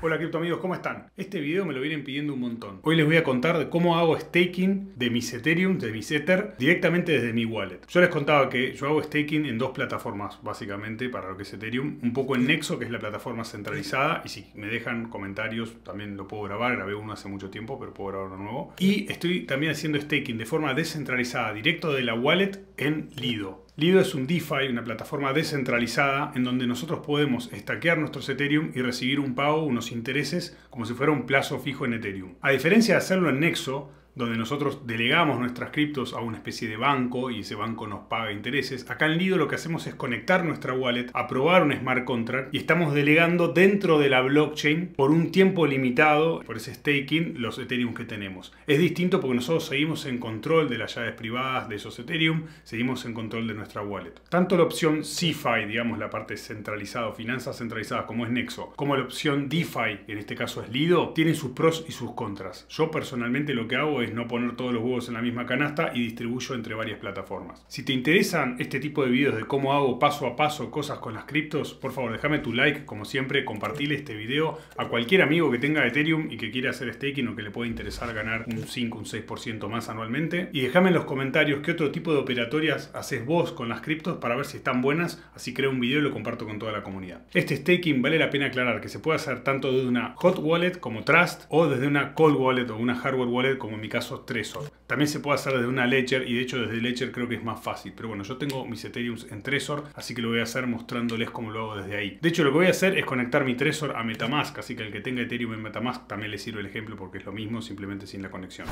Hola cripto amigos, ¿cómo están? Este video me lo vienen pidiendo un montón. Hoy les voy a contar de cómo hago staking de mis Ethereum, de mis Ether, directamente desde mi wallet. Yo les contaba que yo hago staking en dos plataformas, básicamente, para lo que es Ethereum. Un poco en Nexo, que es la plataforma centralizada, y si me dejan comentarios, también lo puedo grabar. Grabé uno hace mucho tiempo, pero puedo grabar uno nuevo. Y estoy también haciendo staking de forma descentralizada, directo de la wallet en Lido. Lido es un DeFi, una plataforma descentralizada en donde nosotros podemos estaquear nuestros Ethereum y recibir un pago, unos intereses, como si fuera un plazo fijo en Ethereum. A diferencia de hacerlo en Nexo, donde nosotros delegamos nuestras criptos a una especie de banco y ese banco nos paga intereses. Acá en Lido lo que hacemos es conectar nuestra wallet, aprobar un smart contract y estamos delegando dentro de la blockchain por un tiempo limitado, por ese staking, los Ethereum que tenemos. Es distinto porque nosotros seguimos en control de las llaves privadas de esos Ethereum, seguimos en control de nuestra wallet. Tanto la opción CeFi, digamos la parte centralizada, finanzas centralizadas como es Nexo, como la opción DeFi, en este caso es Lido, tienen sus pros y sus contras. Yo personalmente lo que hago es no poner todos los huevos en la misma canasta y distribuyo entre varias plataformas. Si te interesan este tipo de videos de cómo hago paso a paso cosas con las criptos, por favor déjame tu like, como siempre, compartile este video a cualquier amigo que tenga Ethereum y que quiera hacer staking o que le pueda interesar ganar un 5, un 6% más anualmente. Y déjame en los comentarios qué otro tipo de operatorias haces vos con las criptos para ver si están buenas, así creo un video y lo comparto con toda la comunidad. Este staking vale la pena aclarar que se puede hacer tanto desde una hot wallet como Trust o desde una cold wallet o una hardware wallet como mi caso Trezor. También se puede hacer desde una Ledger y de hecho desde Ledger creo que es más fácil. Pero bueno, yo tengo mis Ethereum en Trezor, así que lo voy a hacer mostrándoles cómo lo hago desde ahí. De hecho, lo que voy a hacer es conectar mi Trezor a Metamask, así que el que tenga Ethereum en Metamask también le sirve el ejemplo porque es lo mismo, simplemente sin la conexión.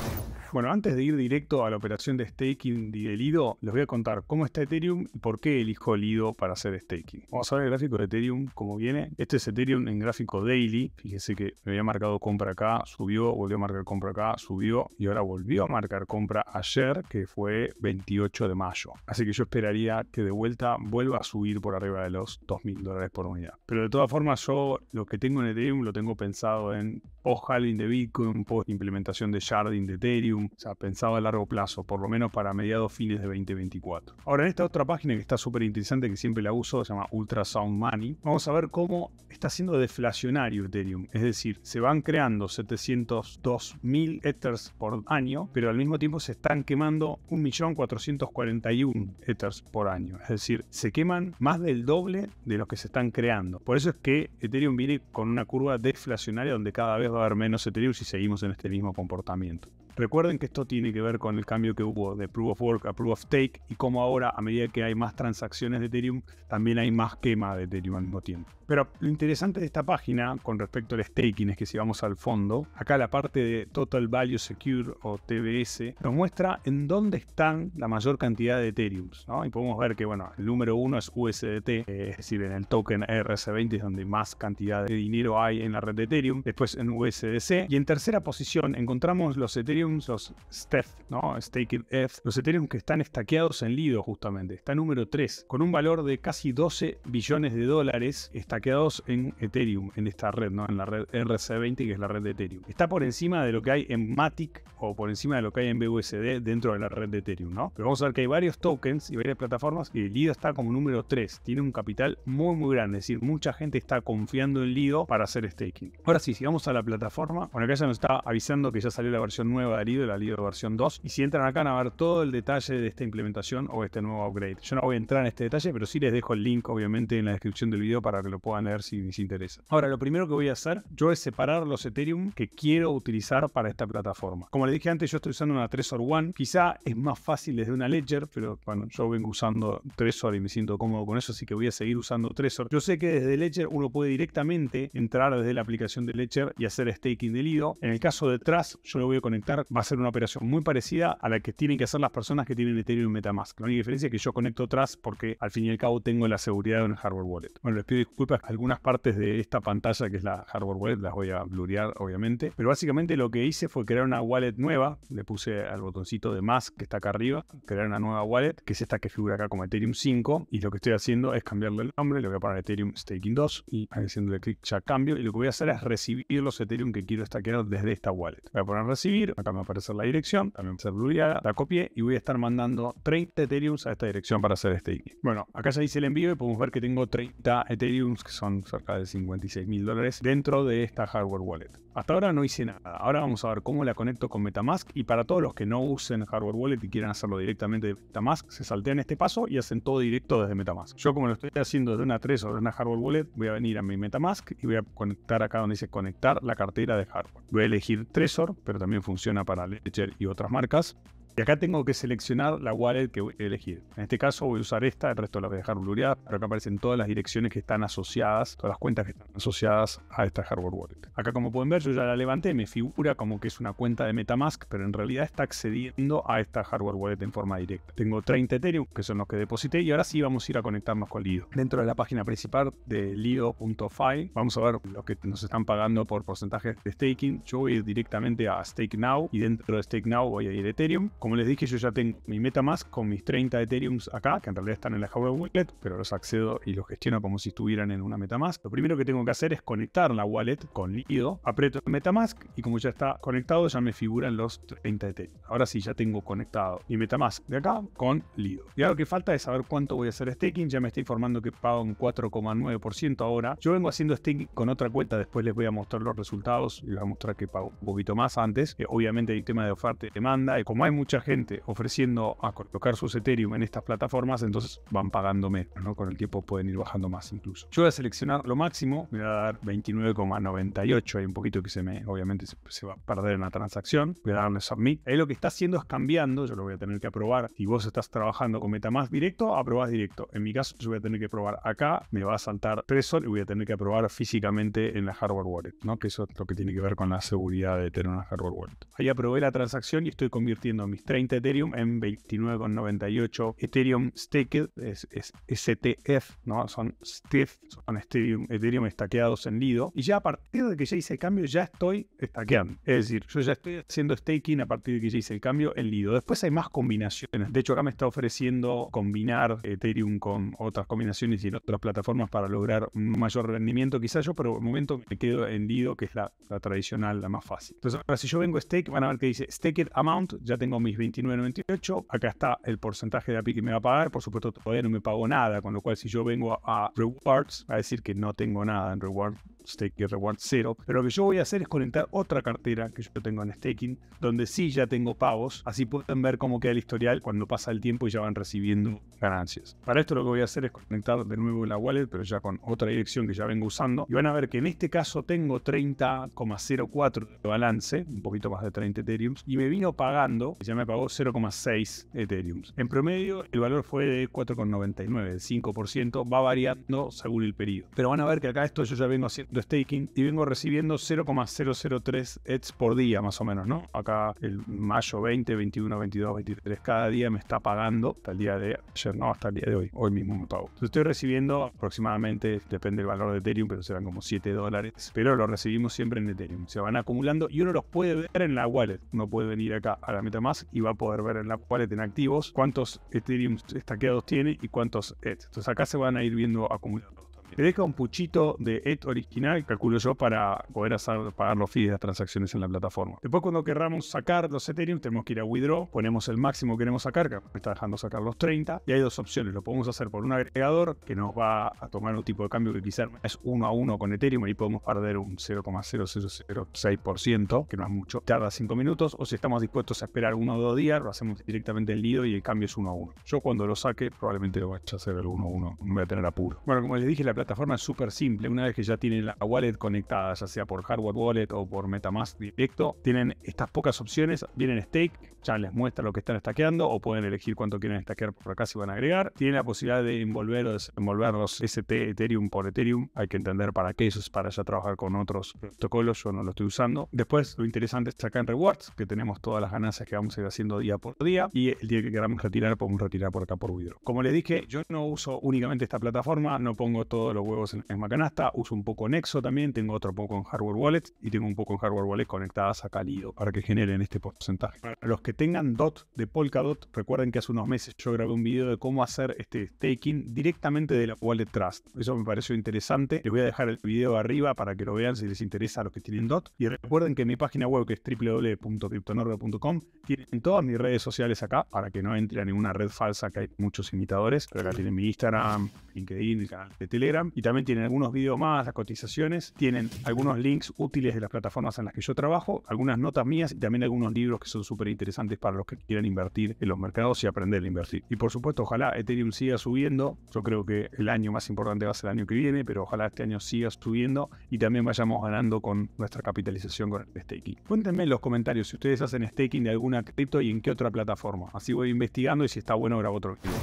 Bueno, antes de ir directo a la operación de staking de Lido, les voy a contar cómo está Ethereum y por qué elijo Lido para hacer staking. Vamos a ver el gráfico de Ethereum, cómo viene. Este es Ethereum en gráfico daily. fíjese que me había marcado compra acá, subió, volvió a marcar compra acá, subió y volvió a marcar compra ayer, que fue 28 de mayo. Así que yo esperaría que de vuelta vuelva a subir por arriba de los 2.000 dólares por unidad. Pero de todas formas, yo lo que tengo en Ethereum lo tengo pensado en post-halving de Bitcoin, post-implementación de sharding de Ethereum, o sea, pensado a largo plazo, por lo menos para mediados fines de 2024. Ahora, en esta otra página que está súper interesante, que siempre la uso, se llama Ultrasound Money, vamos a ver cómo está siendo deflacionario Ethereum. Es decir, se van creando 702.000 Ethers por año, pero al mismo tiempo se están quemando 1.441 ethers por año. Es decir, se queman más del doble de los que se están creando. Por eso es que Ethereum viene con una curva deflacionaria donde cada vez va a haber menos Ethereum si seguimos en este mismo comportamiento. Recuerden que esto tiene que ver con el cambio que hubo de Proof of Work a Proof of Stake y cómo ahora, a medida que hay más transacciones de Ethereum, también hay más quema de Ethereum al mismo tiempo. Pero lo interesante de esta página con respecto al staking es que si vamos al fondo, acá la parte de Total Value Secure o TBS nos muestra en dónde están la mayor cantidad de Ethereum. Y podemos ver que, bueno, el número uno es USDT, eh, es decir, en el token ERC20 es donde más cantidad de dinero hay en la red de Ethereum. Después en USDC. Y en tercera posición encontramos los Ethereum los Steth, ¿no? Staking ETH, los Ethereum que están estaqueados en Lido justamente, está número 3, con un valor de casi 12 billones de dólares estaqueados en Ethereum, en esta red, ¿no? En la red RC20, que es la red de Ethereum. Está por encima de lo que hay en Matic o por encima de lo que hay en BUSD dentro de la red de Ethereum, ¿no? Pero vamos a ver que hay varios tokens y varias plataformas y Lido está como número 3, tiene un capital muy muy grande, es decir, mucha gente está confiando en Lido para hacer staking. Ahora sí, si vamos a la plataforma, bueno, acá ya nos está avisando que ya salió la versión nueva de Lido, la Lido versión 2. Y si entran acá van a ver todo el detalle de esta implementación o este nuevo upgrade. Yo no voy a entrar en este detalle, pero sí les dejo el link, obviamente, en la descripción del video para que lo puedan leer si les interesa. Ahora, lo primero que voy a hacer yo es separar los Ethereum que quiero utilizar para esta plataforma. Como les dije antes, yo estoy usando una Trezor One. Quizá es más fácil desde una Ledger, pero bueno, yo vengo usando Trezor y me siento cómodo con eso, así que voy a seguir usando Trezor. Yo sé que desde Ledger uno puede directamente entrar desde la aplicación de Ledger y hacer staking de Lido. En el caso de Trust, yo lo voy a conectar va a ser una operación muy parecida a la que tienen que hacer las personas que tienen Ethereum y Metamask. La única diferencia es que yo conecto atrás porque al fin y al cabo tengo la seguridad de una hardware wallet. Bueno, les pido disculpas, algunas partes de esta pantalla que es la hardware wallet las voy a blurear obviamente, pero básicamente lo que hice fue crear una wallet nueva, le puse al botoncito de más que está acá arriba, crear una nueva wallet, que es esta que figura acá como Ethereum 5, y lo que estoy haciendo es cambiarle el nombre, le voy a poner Ethereum Staking 2 y haciéndole clic ya cambio, y lo que voy a hacer es recibir los Ethereum que quiero stackear desde esta wallet. Voy a poner recibir, acá va a aparecer la dirección, también se blureada, la copié y voy a estar mandando 30 Ethereum a esta dirección para hacer este Bueno, acá ya dice el envío y podemos ver que tengo 30 Ethereum, que son cerca de 56 mil dólares, dentro de esta hardware wallet. Hasta ahora no hice nada. Ahora vamos a ver cómo la conecto con Metamask y para todos los que no usen hardware wallet y quieran hacerlo directamente de Metamask, se saltean este paso y hacen todo directo desde Metamask. Yo como lo estoy haciendo desde una Trezor, una hardware wallet, voy a venir a mi Metamask y voy a conectar acá donde dice conectar la cartera de hardware. Voy a elegir Trezor, pero también funciona para Lecher y otras marcas, y acá tengo que seleccionar la wallet que voy a elegir. En este caso voy a usar esta, el resto la voy a dejar blureada, pero acá aparecen todas las direcciones que están asociadas, todas las cuentas que están asociadas a esta hardware wallet. Acá como pueden ver yo ya la levanté, me figura como que es una cuenta de Metamask, pero en realidad está accediendo a esta hardware wallet en forma directa. Tengo 30 Ethereum, que son los que deposité, y ahora sí vamos a ir a conectarnos con Lido. Dentro de la página principal de lido.fi vamos a ver lo que nos están pagando por porcentaje de staking. Yo voy a ir directamente a Stake Now y dentro de Stake Now voy a ir a Ethereum como les dije, yo ya tengo mi MetaMask con mis 30 Ethereum acá, que en realidad están en la Java Wallet, pero los accedo y los gestiono como si estuvieran en una MetaMask. Lo primero que tengo que hacer es conectar la wallet con Lido, aprieto MetaMask y como ya está conectado, ya me figuran los 30 Ethereum. Ahora sí, ya tengo conectado mi MetaMask de acá con Lido. Y ahora lo que falta es saber cuánto voy a hacer staking. Ya me está informando que pago un 4,9% ahora. Yo vengo haciendo staking con otra cuenta, después les voy a mostrar los resultados y les voy a mostrar que pago un poquito más antes. que eh, obviamente hay tema de oferta y demanda y como hay mucho gente ofreciendo a colocar sus Ethereum en estas plataformas, entonces van pagando menos, ¿no? Con el tiempo pueden ir bajando más incluso. Yo voy a seleccionar lo máximo, voy a dar 29,98, hay un poquito que se me, obviamente se, va a perder en la transacción, voy a darle submit. Ahí lo que está haciendo es cambiando, yo lo voy a tener que aprobar. Si vos estás trabajando con MetaMask directo, aprobás directo. En mi caso, yo voy a tener que probar acá, me va a saltar tres y voy a tener que aprobar físicamente en la hardware wallet, ¿no? Que eso es lo que tiene que ver con la seguridad de tener una hardware wallet. Ahí aprobé la transacción y estoy convirtiendo mis 30 Ethereum en 29,98 Ethereum Staked, es, STF, ¿no? Son STF, son Ethereum, Ethereum en Lido. Y ya a partir de que ya hice el cambio, ya estoy stackeando. Es decir, yo ya estoy haciendo staking a partir de que ya hice el cambio en Lido. Después hay más combinaciones. De hecho, acá me está ofreciendo combinar Ethereum con otras combinaciones y en otras plataformas para lograr mayor rendimiento. Quizás yo, pero el momento me quedo en Lido, que es la, la tradicional, la más fácil. Entonces, ahora si yo vengo a stake, van a ver que dice staked amount, ya tengo mi 29.98, acá está el porcentaje de API que me va a pagar, por supuesto todavía no me pago nada, con lo cual si yo vengo a, a Rewards, a decir que no tengo nada en Rewards, Stake Reward 0 Pero lo que yo voy a hacer es conectar otra cartera que yo tengo en staking, donde sí ya tengo pagos. Así pueden ver cómo queda el historial cuando pasa el tiempo y ya van recibiendo ganancias. Para esto lo que voy a hacer es conectar de nuevo la wallet, pero ya con otra dirección que ya vengo usando. Y van a ver que en este caso tengo 30,04 de balance, un poquito más de 30 Ethereum, y me vino pagando, ya me pagó 0,6 Ethereum. En promedio el valor fue de 4,99, 5%, va variando según el periodo. Pero van a ver que acá esto yo ya vengo haciendo staking y vengo recibiendo 0,003 ETH por día, más o menos, ¿no? Acá el mayo 20, 21, 22, 23, cada día me está pagando hasta el día de ayer, no, hasta el día de hoy, hoy mismo me pago. estoy recibiendo aproximadamente, depende del valor de Ethereum, pero serán como 7 dólares, pero lo recibimos siempre en Ethereum. Se van acumulando y uno los puede ver en la wallet. Uno puede venir acá a la MetaMask y va a poder ver en la wallet en activos cuántos Ethereum estaqueados tiene y cuántos ETH. Entonces acá se van a ir viendo acumulando. Te deja un puchito de ET original, calculo yo, para poder pagar los fees de las transacciones en la plataforma. Después, cuando querramos sacar los Ethereum, tenemos que ir a Withdraw, ponemos el máximo que queremos sacar, que está dejando sacar los 30, y hay dos opciones. Lo podemos hacer por un agregador que nos va a tomar un tipo de cambio que quizás es uno a uno con Ethereum, y podemos perder un 0,0006%, que no es mucho. Tarda 5 minutos, o si estamos dispuestos a esperar uno o dos días, lo hacemos directamente en Lido y el cambio es uno a uno. Yo cuando lo saque, probablemente lo vaya a hacer el 1 a uno, me voy a tener apuro. Bueno, como les dije, la plataforma es súper simple. Una vez que ya tienen la wallet conectada, ya sea por hardware wallet o por Metamask directo, tienen estas pocas opciones. Vienen stake, ya les muestra lo que están stackeando o pueden elegir cuánto quieren stackear por acá si van a agregar. Tienen la posibilidad de envolver o desenvolver los ST Ethereum por Ethereum. Hay que entender para qué eso es para ya trabajar con otros protocolos. Yo no lo estoy usando. Después, lo interesante es sacar en rewards, que tenemos todas las ganancias que vamos a ir haciendo día por día. Y el día que queramos retirar, podemos retirar por acá por vidro Como les dije, yo no uso únicamente esta plataforma, no pongo todo todos los huevos en Macanasta, Uso un poco Nexo también, tengo otro poco en hardware wallet y tengo un poco en hardware wallet conectadas a Calido para que generen este porcentaje. Para los que tengan DOT de Polkadot, recuerden que hace unos meses yo grabé un video de cómo hacer este staking directamente de la wallet Trust. Eso me pareció interesante. Les voy a dejar el video arriba para que lo vean si les interesa a los que tienen DOT. Y recuerden que mi página web, que es www.cryptonorga.com, tienen todas mis redes sociales acá para que no entre a ninguna red falsa que hay muchos imitadores. Pero acá tienen mi Instagram, LinkedIn, el canal de Telegram y también tienen algunos videos más, las cotizaciones, tienen algunos links útiles de las plataformas en las que yo trabajo, algunas notas mías y también algunos libros que son súper interesantes para los que quieran invertir en los mercados y aprender a invertir. Y por supuesto, ojalá Ethereum siga subiendo. Yo creo que el año más importante va a ser el año que viene, pero ojalá este año siga subiendo y también vayamos ganando con nuestra capitalización con el staking. Cuéntenme en los comentarios si ustedes hacen staking de alguna cripto y en qué otra plataforma. Así voy investigando y si está bueno grabo otro video.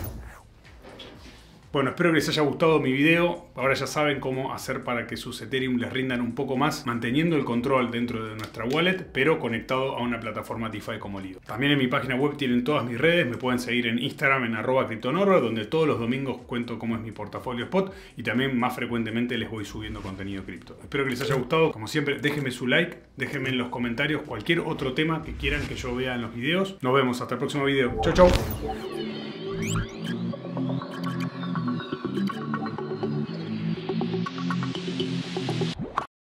Bueno, espero que les haya gustado mi video. Ahora ya saben cómo hacer para que sus Ethereum les rindan un poco más, manteniendo el control dentro de nuestra wallet, pero conectado a una plataforma DeFi como Lido. También en mi página web tienen todas mis redes. Me pueden seguir en Instagram en arroba donde todos los domingos cuento cómo es mi portafolio spot y también más frecuentemente les voy subiendo contenido cripto. Espero que les haya gustado. Como siempre, déjenme su like, déjenme en los comentarios cualquier otro tema que quieran que yo vea en los videos. Nos vemos hasta el próximo video. Chau, chau.